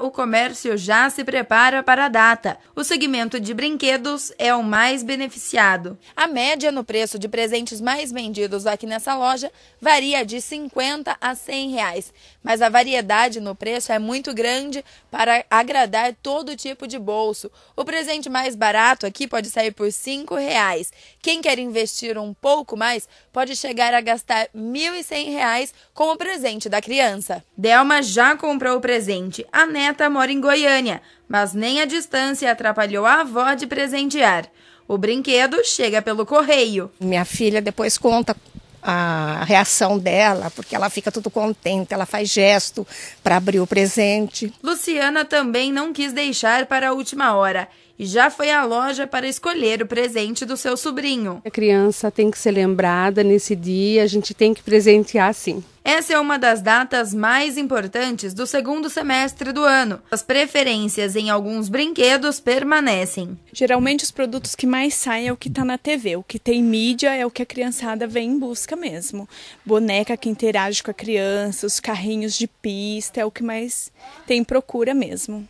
O comércio já se prepara para a data. O segmento de brinquedos é o mais beneficiado. A média no preço de presentes mais vendidos aqui nessa loja varia de 50 a 100 reais, mas a variedade no preço é muito grande para agradar todo tipo de bolso. O presente mais barato aqui pode sair por 5 reais. Quem quer investir um pouco mais pode chegar a gastar 1.100 reais com o presente da criança. Delma já comprou o presente. A neta mora em Goiânia, mas nem a distância atrapalhou a avó de presentear. O brinquedo chega pelo correio. Minha filha depois conta a reação dela, porque ela fica tudo contente, ela faz gesto para abrir o presente. Luciana também não quis deixar para a última hora e já foi à loja para escolher o presente do seu sobrinho. A criança tem que ser lembrada nesse dia, a gente tem que presentear sim. Essa é uma das datas mais importantes do segundo semestre do ano. As preferências em alguns brinquedos permanecem. Geralmente, os produtos que mais saem é o que está na TV, o que tem mídia é o que a criançada vem em busca mesmo. Boneca que interage com a criança, os carrinhos de pista, é o que mais tem procura mesmo.